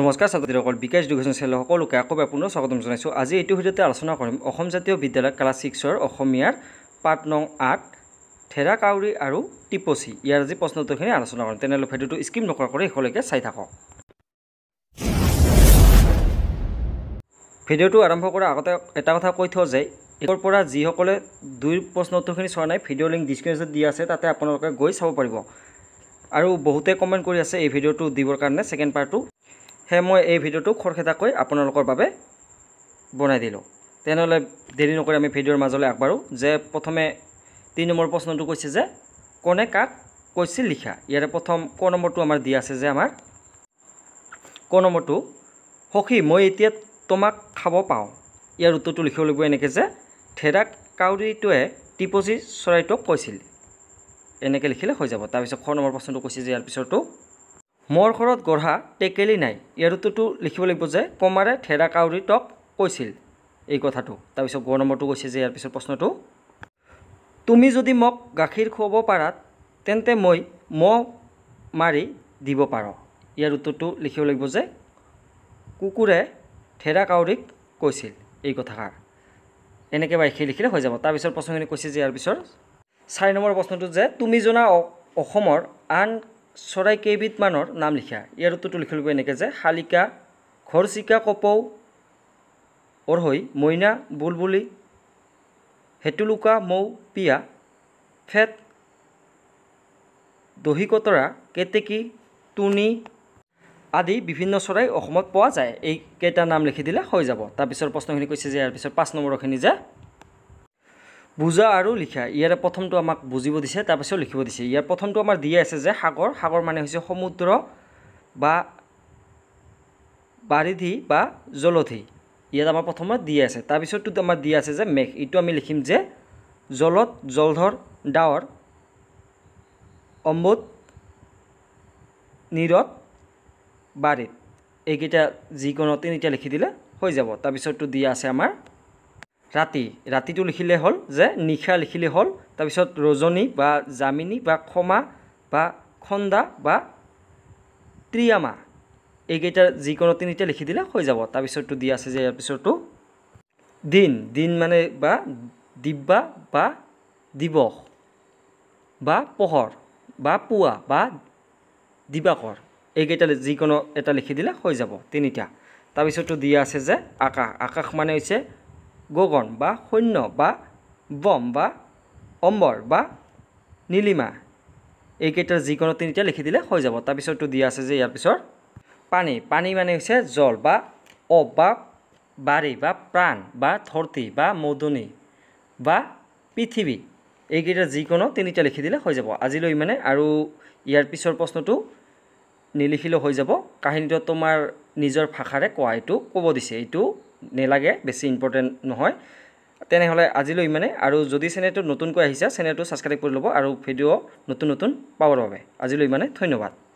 নমস্কাৰ ছাত্ৰীসকল বিকাশ education channel সকলোকে আকৌ এবাৰ পুনৰ স্বাগতম জনাইছোঁ আজি এইটো ভিডিঅ'তে আলোচনা কৰিম অসম জাতীয় বিদ্যালয় ক্লাছ ছিক্সৰ অসমীয়াৰ পাঠ নং আঠ ঠেৰা কাউৰী আৰু টিপচী ইয়াৰ আজি প্ৰশ্নটোখিনি আলোচনা কৰিম তেনেহ'লে ভিডিঅ'টো স্কিপ নকৰাকৈ শেষলৈকে চাই থাকক ভিডিঅ'টো আৰম্ভ কৰাৰ আগতে এটা কথা কৈ থওঁ যে এইটোৰ পৰা যিসকলে দুই প্ৰশ্ন উত্তৰখিনি চোৱা নাই ভিডিঅ' লিংক ডিছক্ৰিপশ্যনত দি আছে তাতে আপোনালোকে গৈ চাব পাৰিব আৰু বহুতে কমেণ্ট কৰি আছে এই ভিডিঅ'টো দিবৰ কাৰণে ছেকেণ্ড পাৰ্টটো সেয়ে মই এই ভিডিঅ'টো খৰখেদাকৈ আপোনালোকৰ বাবে বনাই দিলোঁ তেনেহ'লে দেৰি নকৰি আমি ভিডিঅ'ৰ মাজলৈ আগবাৰোঁ যে প্ৰথমে তিনি নম্বৰ প্ৰশ্নটো কৈছে যে কোনে কাক কৈছিল লিখা ইয়াৰে প্ৰথম ক নম্বৰটো আমাৰ দি আছে যে আমাৰ ক নম্বৰটো সখী মই এতিয়া তোমাক খাব পাওঁ ইয়াৰ উত্তৰটো লিখিব লাগিব এনেকৈ যে ঠেৰাক কাউৰীটোৱে টিপজি চৰাইটোক কৈছিল এনেকৈ লিখিলে হৈ যাব তাৰপিছত খ নম্বৰ প্ৰশ্নটো কৈছে যে ইয়াৰ পিছৰটো মোৰ ঘৰত গঢ়া টেকেলি নাই ইয়াৰ ইয়াৰতোটো লিখিব লাগিব যে কমাৰে ঠেৰা কাউৰীটক কৈছিল এই কথাটো তাৰপিছত গ নম্বৰটো কৈছে যে ইয়াৰ পিছত প্ৰশ্নটো তুমি যদি মোক গাখীৰ খুৱাব পাৰা তেন্তে মই মহ মাৰি দিব পাৰ ইয়াৰ উত্তৰটো লিখিব লাগিব যে কুকুৰে ঠেৰা কাউৰীক কৈছিল এই কথাষাৰ এনেকৈ বাইশে লিখিলে হৈ যাব তাৰপিছত প্ৰশ্নখিনি কৈছে যে ইয়াৰ পিছৰ চাৰি নম্বৰ প্ৰশ্নটো যে তুমি জনা অসমৰ আন চৰাই কেইবিধমানৰ নাম লিখা ইয়াৰ উত্তৰটো লিখি ল'ব এনেকৈ যে শালিকা ঘৰচিকা কপৌ অৰহৈ মইনা বুলবুলি হেতুলুকা মৌ পিয়া ফেট দহি কটৰা কেতেকী তুনি আদি বিভিন্ন চৰাই অসমত পোৱা যায় এইকেইটা নাম লিখি দিলে হৈ যাব তাৰপিছৰ প্ৰশ্নখিনি কৈছে যে ইয়াৰ পিছত পাঁচ নম্বৰৰখিনি যে বুজা আৰু লিখা ইয়াৰে প্ৰথমটো আমাক বুজিব দিছে তাৰপিছত লিখিব দিছে ইয়াৰ প্ৰথমটো আমাৰ দিয়ে আছে যে সাগৰ সাগৰ মানে হৈছে সমুদ্ৰ বা বাৰিধি বা জলধি ইয়াত আমাৰ প্ৰথমত দি আছে তাৰপিছৰটো আমাৰ দি আছে যে মেঘ এইটো আমি লিখিম যে জলত জলধৰ ডাৱৰ অম্বুত নিৰত বাৰীত এইকেইটা যিকোনো তিনিটা লিখি দিলে হৈ যাব তাৰপিছৰটো দিয়া আছে আমাৰ ৰাতি ৰাতিটো লিখিলে হ'ল যে নিশা লিখিলে হ'ল তাৰপিছত ৰজনী বা জামিনী বা ক্ষমা বা খন্দা বা ত্ৰিয়ামা এইকেইটা যিকোনো তিনিটা লিখি দিলে হৈ যাব তাৰপিছতটো দি আছে যে ইয়াৰ পিছৰটো দিন দিন মানে বা দিব্যা বা দিৱস বা পোহৰ বা পুৱা বা দিবাকৰ এইকেইটা যিকোনো এটা লিখি দিলে হৈ যাব তিনিটা তাৰপিছতো দিয়া আছে যে আকাশ আকাশ মানে হৈছে গগন বা সৈন্য বা বম বা অম্বৰ বা নীলিমা এইকেইটাৰ যিকোনো তিনিটা লিখি দিলে হৈ যাব তাৰপিছতটো দিয়া আছে যে ইয়াৰ পিছত পানী পানী মানে হৈছে জল বা অ বা বাৰী বা প্ৰাণ বা ধৰ্তী বা মৌদনী বা পৃথিৱী এইকেইটা যিকোনো তিনিটা লিখি দিলে হৈ যাব আজিলৈ মানে আৰু ইয়াৰ পিছৰ প্ৰশ্নটো নিলিখিলেও হৈ যাব কাহিনীটো তোমাৰ নিজৰ ভাষাৰে কোৱা এইটো ক'ব দিছে এইটো নেলাগে বেছি ইম্পৰ্টেণ্ট নহয় তেনেহ'লে আজিলৈ ইমানে আৰু যদি চেনেলটো নতুনকৈ আহিছে চেনেলটো ছাবস্ক্ৰাইব কৰি ল'ব আৰু ভিডিঅ' নতুন নতুন পাবৰ বাবে আজিলৈ ইমানে ধন্যবাদ